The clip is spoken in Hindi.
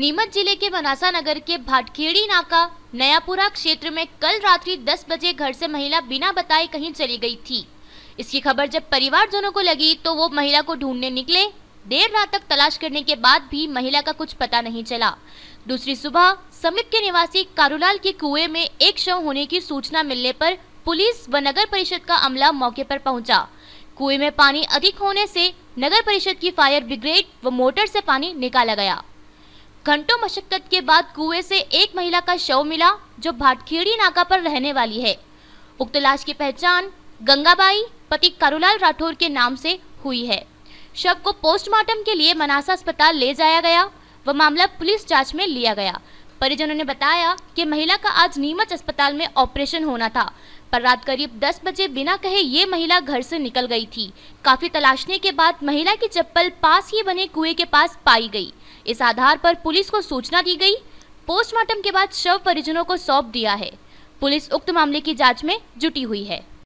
नीमच जिले के मनासा नगर के भाटखेड़ी नाका नयापुरा क्षेत्र में कल रात्रि 10 बजे घर से महिला बिना बताए कहीं चली गई थी इसकी खबर जब परिवारजनों को लगी तो वो महिला को ढूंढने निकले देर रात तक तलाश करने के बाद भी महिला का कुछ पता नहीं चला दूसरी सुबह समीप के निवासी कारूलाल के कुएं में एक शव होने की सूचना मिलने पर पुलिस व नगर परिषद का अमला मौके पर पहुंचा कुएं में पानी अधिक होने से नगर परिषद की फायर ब्रिगेड व मोटर से पानी निकाला गया घंटों मशक्कत के बाद कुएं से एक महिला का शव मिला जो भाटखेड़ी नाका पर रहने वाली है उक्त लाश की पहचान गंगाबाई पति करुलाल राठौर के नाम से हुई है शव को पोस्टमार्टम के लिए मनासा अस्पताल ले जाया गया व मामला पुलिस जांच में लिया गया परिजनों ने बताया कि महिला का आज नीमच अस्पताल में ऑपरेशन होना था पर रात करीब 10 बजे बिना कहे ये महिला घर से निकल गई थी काफी तलाशने के बाद महिला की चप्पल पास ही बने कुएं के पास पाई गई इस आधार पर पुलिस को सूचना दी गई पोस्टमार्टम के बाद शव परिजनों को सौंप दिया है पुलिस उक्त मामले की जाँच में जुटी हुई है